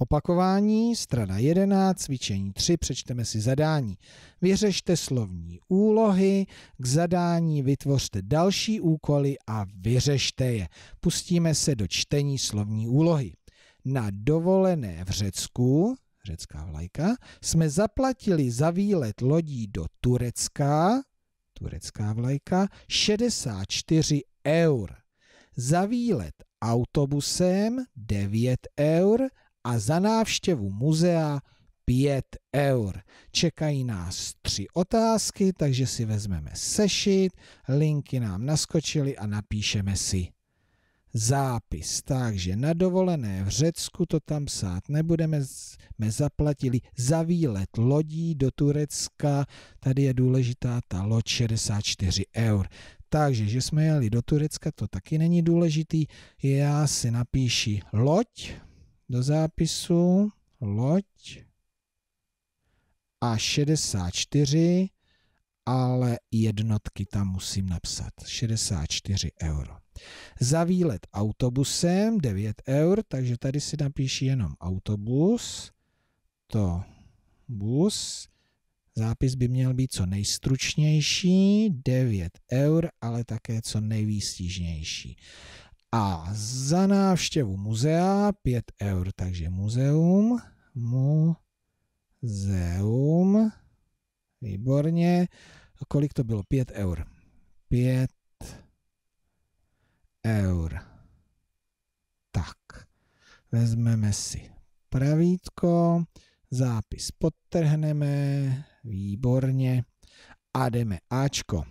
Opakování, strana 11, cvičení 3, přečteme si zadání. Vyřešte slovní úlohy, k zadání vytvořte další úkoly a vyřešte je. Pustíme se do čtení slovní úlohy. Na dovolené v Řecku, řecká vlajka, jsme zaplatili za výlet lodí do Turecka, turecká vlajka, 64 eur. Za výlet autobusem 9 eur a za návštěvu muzea 5 eur. Čekají nás tři otázky, takže si vezmeme sešit, linky nám naskočily a napíšeme si zápis. Takže na dovolené v Řecku to tam psát nebudeme, jsme zaplatili za výlet lodí do Turecka, tady je důležitá ta loď 64 eur. Takže, že jsme jeli do Turecka, to taky není důležitý, já si napíši loď, do zápisu loď a 64, ale jednotky tam musím napsat. 64 euro. Za výlet autobusem 9 eur, takže tady si napíši jenom autobus, to bus, Zápis by měl být co nejstručnější, 9 eur, ale také co nejvýstížnější. A za návštěvu muzea 5 eur, takže muzeum, muzeum, výborně. Kolik to bylo? 5 eur. 5 eur. Tak, vezmeme si pravítko, zápis podtrhneme, výborně a jdeme Ačko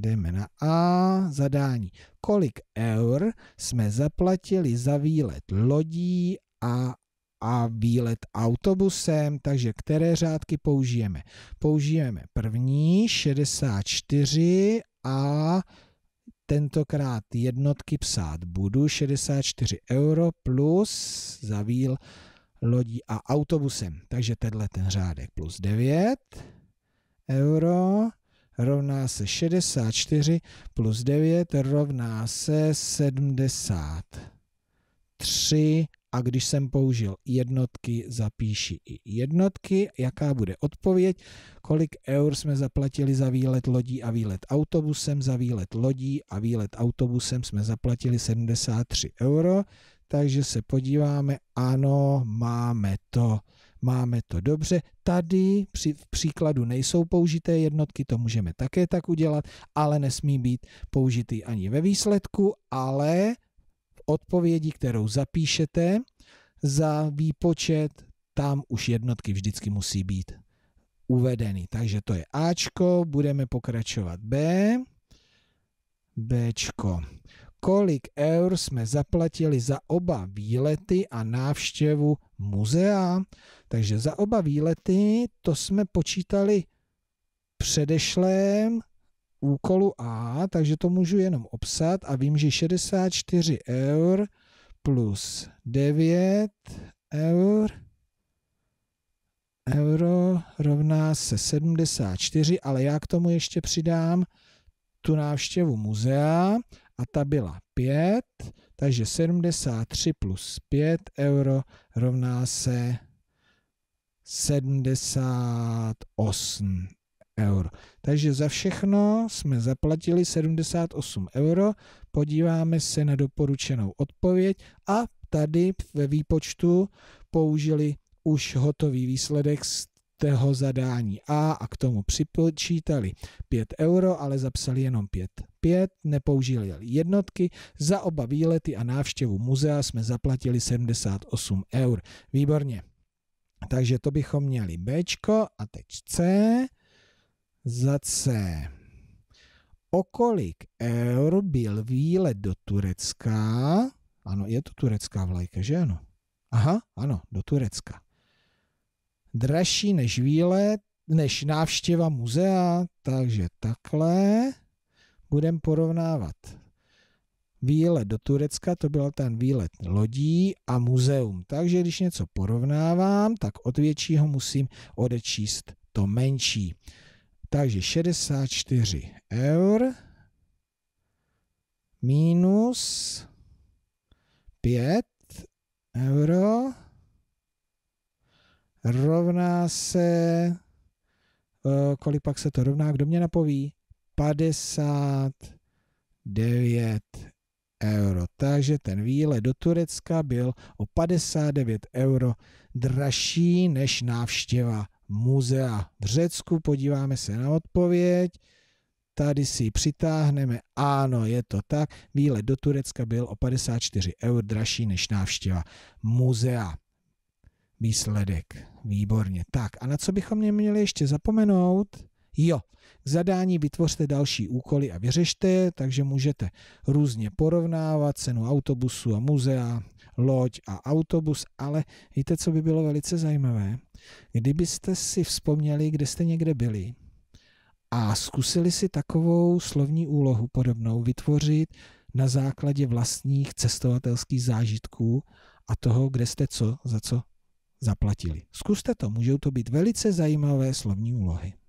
jdeme na A, zadání. Kolik eur jsme zaplatili za výlet lodí a a výlet autobusem, takže které řádky použijeme? Použijeme první 64 a tentokrát jednotky psát budu 64 euro plus za výl lodí a autobusem. Takže tenhle ten řádek plus 9 euro rovná se 64 plus 9 rovná se 73. A když jsem použil jednotky, zapíši i jednotky. Jaká bude odpověď? Kolik eur jsme zaplatili za výlet lodí a výlet autobusem? Za výlet lodí a výlet autobusem jsme zaplatili 73 euro. Takže se podíváme, ano, máme to máme to dobře. Tady při, v příkladu nejsou použité jednotky, to můžeme také tak udělat, ale nesmí být použitý ani ve výsledku, ale v odpovědi, kterou zapíšete za výpočet, tam už jednotky vždycky musí být uvedeny. Takže to je Ačko, budeme pokračovat B, Bčko kolik eur jsme zaplatili za oba výlety a návštěvu muzea. Takže za oba výlety to jsme počítali předešlém úkolu A, takže to můžu jenom obsat a vím, že 64 eur plus 9 eur euro rovná se 74, ale já k tomu ještě přidám tu návštěvu muzea a ta byla 5, takže 73 plus 5 euro rovná se 78 euro. Takže za všechno jsme zaplatili 78 euro. Podíváme se na doporučenou odpověď a tady ve výpočtu použili už hotový výsledek z toho zadání A a k tomu připočítali 5 euro, ale zapsali jenom 5. 5, nepoužili jednotky, za oba výlety a návštěvu muzea jsme zaplatili 78 eur. Výborně. Takže to bychom měli B a teď C. Za C. Okolik eur byl výlet do Turecka? Ano, je to turecká vlajka, že ano? Aha, ano, do Turecka dražší než výlet, než návštěva muzea, takže takhle budeme porovnávat výlet do Turecka, to byl ten výlet lodí a muzeum. Takže když něco porovnávám, tak od většího musím odečíst to menší. Takže 64 eur minus 5 euro rovná se, eh, kolik pak se to rovná, kdo mě napoví? 59 euro. Takže ten výlet do Turecka byl o 59 euro dražší než návštěva muzea v Řecku. Podíváme se na odpověď. Tady si ji přitáhneme. Ano, je to tak. Výlet do Turecka byl o 54 eur dražší než návštěva muzea. Výsledek. Výborně. Tak a na co bychom měli ještě zapomenout? Jo, k zadání vytvořte další úkoly a vyřešte, takže můžete různě porovnávat cenu autobusu a muzea, loď a autobus, ale víte, co by bylo velice zajímavé? Kdybyste si vzpomněli, kde jste někde byli a zkusili si takovou slovní úlohu podobnou vytvořit na základě vlastních cestovatelských zážitků a toho, kde jste co, za co zaplatili. Zkuste to, můžou to být velice zajímavé slovní úlohy.